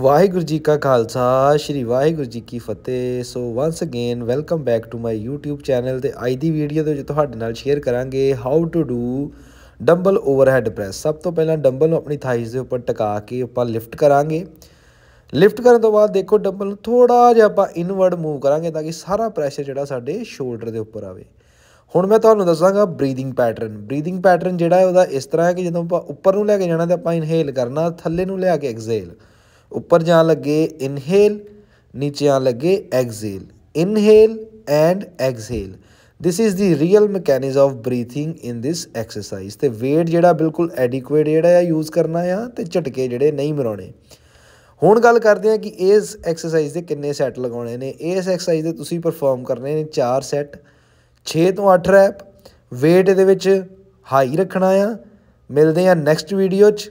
ਵਾਹਿਗੁਰੂ ਜੀ ਕਾ ਖਾਲਸਾ ਸ੍ਰੀ ਵਾਹਿਗੁਰੂ ਜੀ ਕੀ ਫਤਿਹ so once again welcome back to my YouTube channel ਤੇ ਅੱਜ ਦੀ ਵੀਡੀਓ ਦੇ ਵਿੱਚ ਤੁਹਾਡੇ ਨਾਲ ਸ਼ੇਅਰ ਕਰਾਂਗੇ how to do dumbbell overhead press ਸਭ ਤੋਂ ਪਹਿਲਾਂ ਡੰਬਲ ਨੂੰ ਆਪਣੀ ਥਾਈਜ਼ ਦੇ ਉੱਪਰ ਟਿਕਾ ਕੇ ਆਪਾਂ ਲਿਫਟ ਕਰਾਂਗੇ ਲਿਫਟ ਕਰਨ ਤੋਂ ਬਾਅਦ ਦੇਖੋ ਡੰਬਲ ਨੂੰ ਥੋੜਾ ਜਿਹਾ ਆਪਾਂ ਇਨਵਰਡ ਮੂਵ ਕਰਾਂਗੇ ਤਾਂ ਕਿ ਸਾਰਾ ਪ੍ਰੈਸ਼ਰ ਜਿਹੜਾ ਸਾਡੇ ਸ਼ੋਲਡਰ ਦੇ ਉੱਪਰ ਆਵੇ ਹੁਣ ਮੈਂ ਤੁਹਾਨੂੰ ਦੱਸਾਂਗਾ ਬਰੀਥਿੰਗ ਪੈਟਰਨ ਬਰੀਥਿੰਗ ਪੈਟਰਨ ਜਿਹੜਾ ਹੈ ਉਹਦਾ ਇਸ ਤਰ੍ਹਾਂ ਹੈ ਕਿ ਜਦੋਂ ਆਪਾਂ ਉੱਪਰ ਨੂੰ ਲੈ ਕੇ ਜਾਣਾ ਤਾਂ ਆਪਾਂ ਇਨਹੇਲ ਕਰਨਾ ਥੱਲੇ ਨੂੰ ਲੈ ਕੇ ਐਗਜ਼ੇਲ ਉੱਪਰ ਜਾਣ ਲੱਗੇ ਇਨਹੇਲ ਨੀਚੇ ਆ ਲੱਗੇ exhale inhale and exhale this is the real mechanism of breathing in this exercise ਤੇ weight ਜਿਹੜਾ ਬਿਲਕੁਲ ਐਡਿਕੁਏਟ ਜਿਹੜਾ ਆ ਯੂਜ਼ ਕਰਨਾ ਆ ਤੇ ਝਟਕੇ ਜਿਹੜੇ ਨਹੀਂ ਮਰਾਉਣੇ ਹੁਣ ਗੱਲ ਕਰਦੇ ਹਾਂ ਕਿ ਇਸ ਐਕਸਰਸਾਈਜ਼ ਦੇ ਕਿੰਨੇ ਸੈੱਟ ਲਗਾਉਣੇ ਨੇ ਇਸ ਐਕਸਰਸਾਈਜ਼ ਦੇ ਤੁਸੀਂ ਪਰਫਾਰਮ ਕਰਨੇ ਨੇ 4 ਸੈੱਟ 6 ਤੋਂ 8 ਰੈਪ weight ਇਹਦੇ ਵਿੱਚ ਹਾਈ ਰੱਖਣਾ ਆ ਮਿਲਦੇ ਆ ਨੈਕਸਟ ਵੀਡੀਓ 'ਚ